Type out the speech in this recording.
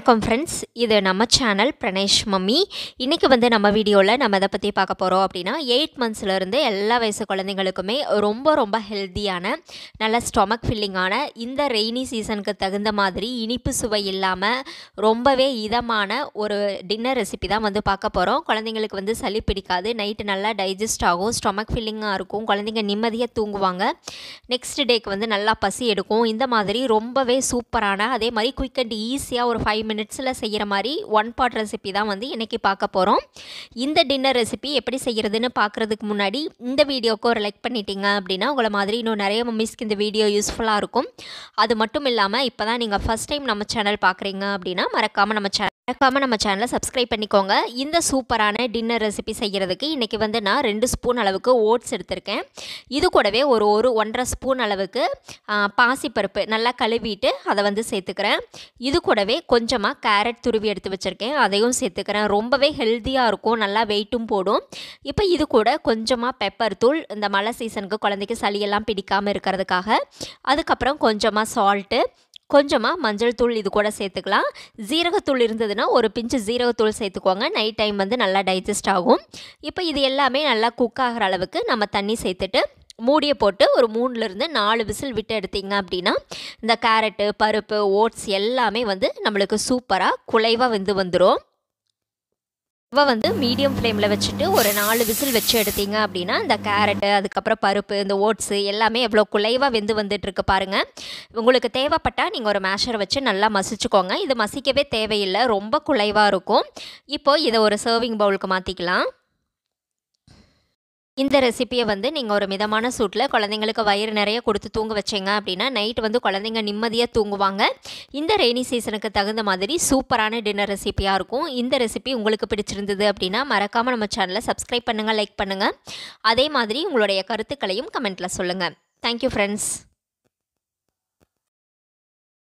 வணக்கம் ஃப்ரெண்ட்ஸ் இது நம்ம சேனல் பிரணேஷ் மம்மி இன்றைக்கி வந்து நம்ம வீடியோவில் நம்ம இதை பற்றி பார்க்க போகிறோம் அப்படின்னா எயிட் மந்த்ஸ்லேருந்து எல்லா வயசு குழந்தைங்களுக்குமே ரொம்ப ரொம்ப ஹெல்த்தியான நல்ல ஸ்டொமக் ஃபில்லிங்கான இந்த ரெய்னி சீசனுக்கு தகுந்த மாதிரி இனிப்பு சுவை இல்லாமல் ரொம்பவே இதமான ஒரு டின்னர் ரெசிபி தான் வந்து பார்க்க போகிறோம் குழந்தைங்களுக்கு வந்து சளி பிடிக்காது நைட்டு நல்லா டைஜஸ்ட் ஆகும் ஸ்டொமக் ஃபில்லிங்காக இருக்கும் குழந்தைங்க நிம்மதியாக தூங்குவாங்க நெக்ஸ்ட் டேக்கு வந்து நல்லா பசி எடுக்கும் இந்த மாதிரி ரொம்பவே சூப்பரான அதே மாதிரி குயிக் அண்ட் ஈஸியாக ஒரு ஃபைவ் மினிட்ஸில் செய்கிற மாதிரி ஒன் பாட் ரெசிபி தான் வந்து இன்றைக்கி பார்க்க போகிறோம் இந்த டின்னர் ரெசிபி எப்படி செய்கிறதுன்னு பார்க்குறதுக்கு முன்னாடி இந்த வீடியோக்கு ஒரு லைக் பண்ணிட்டீங்க அப்படின்னா உங்களை மாதிரி இன்னும் நிறைய மம்மிஸ்க்கு இந்த வீடியோ யூஸ்ஃபுல்லாக இருக்கும் அது மட்டும் இல்லாமல் இப்போ தான் நீங்கள் ஃபஸ்ட் டைம் நம்ம சேனல் பார்க்குறீங்க அப்படின்னா மறக்காமல் நம்ம சேனல் மறக்காமல் நம்ம சேனலை சப்ஸ்கிரைப் பண்ணிக்கோங்க இந்த சூப்பரான டின்னர் ரெசிபி செய்கிறதுக்கு இன்றைக்கி வந்து நான் ரெண்டு ஸ்பூன் அளவுக்கு ஓட்ஸ் எடுத்திருக்கேன் இது கூடவே ஒரு ஒரு ஒன்றரை ஸ்பூன் அளவுக்கு பாசிப்பருப்பு நல்லா கழுவிட்டு அதை வந்து சேர்த்துக்கிறேன் இது கூடவே கொஞ்சம் கொஞ்சமாக கேரட் துருவி எடுத்து வச்சுருக்கேன் அதையும் சேர்த்துக்கிறேன் ரொம்பவே ஹெல்த்தியாக இருக்கும் நல்லா வெயிட்டும் போடும் இப்போ இது கூட கொஞ்சமாக பெப்பர் தூள் இந்த மழை சீசனுக்கு குழந்தைக்கு சளியெல்லாம் பிடிக்காமல் இருக்கிறதுக்காக அதுக்கப்புறம் கொஞ்சமாக சால்ட்டு கொஞ்சமாக மஞ்சள் தூள் இது கூட சேர்த்துக்கலாம் ஜீரகத்தூள் இருந்ததுன்னா ஒரு பிஞ்சு ஜீரகத்தூள் சேர்த்துக்கோங்க நைட் டைம் வந்து நல்லா டைஜஸ்ட் ஆகும் இப்போ இது எல்லாமே நல்லா குக் ஆகிற அளவுக்கு நம்ம தண்ணி சேர்த்துட்டு மூடியை போட்டு ஒரு மூணுலேருந்து நாலு விசில் விட்டு எடுத்தீங்க அப்படின்னா இந்த கேரட்டு பருப்பு ஓட்ஸ் எல்லாமே வந்து நம்மளுக்கு சூப்பராக குலைவாக வந்து வந்துடும் இப்போ வந்து மீடியம் ஃப்ளேமில் வச்சுட்டு ஒரு நாலு விசில் வச்சு எடுத்தீங்க அப்படின்னா இந்த கேரட்டு அதுக்கப்புறம் பருப்பு இந்த ஓட்ஸு எல்லாமே எவ்வளோ குலைவாக வெந்து வந்துட்டுருக்கு பாருங்கள் உங்களுக்கு தேவைப்பட்டால் நீங்கள் ஒரு மேஷர் வச்சு நல்லா மசிச்சுக்கோங்க இது மசிக்கவே தேவையில்லை ரொம்ப குலைவாக இருக்கும் இப்போது இதை ஒரு சர்விங் பவுலுக்கு மாற்றிக்கலாம் இந்த ரெசிப்பியை வந்து நீங்கள் ஒரு மிதமான சூட்டில் குழந்தைங்களுக்கு வயிறு நிறைய கொடுத்து தூங்க வச்சிங்க அப்படின்னா நைட் வந்து குழந்தைங்க நிம்மதியாக தூங்குவாங்க இந்த ரெய்னி சீசனுக்கு தகுந்த மாதிரி சூப்பரான டின்னர் ரெசிப்பியாக இருக்கும் இந்த ரெசிபி உங்களுக்கு பிடிச்சிருந்தது அப்படின்னா மறக்காமல் நம்ம சேனலை சப்ஸ்கிரைப் பண்ணுங்கள் லைக் பண்ணுங்கள் அதே மாதிரி உங்களுடைய கருத்துக்களையும் கமெண்ட்டில் சொல்லுங்கள் தேங்க்யூ ஃப்ரெண்ட்ஸ்